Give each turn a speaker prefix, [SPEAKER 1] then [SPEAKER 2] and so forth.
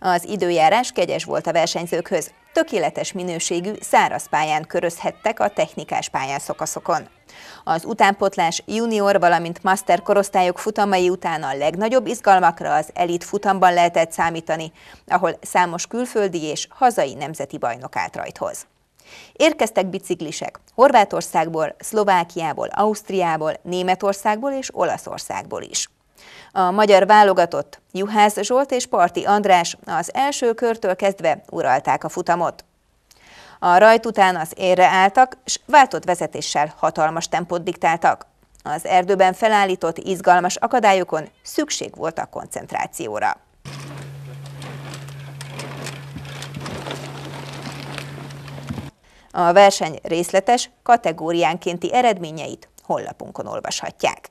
[SPEAKER 1] Az időjárás kegyes volt a versenyzőkhöz. Tökéletes minőségű, száraz pályán körözhettek a technikás szokaszokon. Az utánpotlás junior, valamint master korosztályok futamai után a legnagyobb izgalmakra az elit futamban lehetett számítani, ahol számos külföldi és hazai nemzeti bajnok állt rajthoz. Érkeztek biciklisek Horvátországból, Szlovákiából, Ausztriából, Németországból és Olaszországból is. A magyar válogatott Juhász Zsolt és Parti András az első körtől kezdve uralták a futamot. A rajt után az érre álltak, s váltott vezetéssel hatalmas tempót diktáltak. Az erdőben felállított izgalmas akadályokon szükség volt a koncentrációra. A verseny részletes, kategóriánkénti eredményeit honlapunkon olvashatják.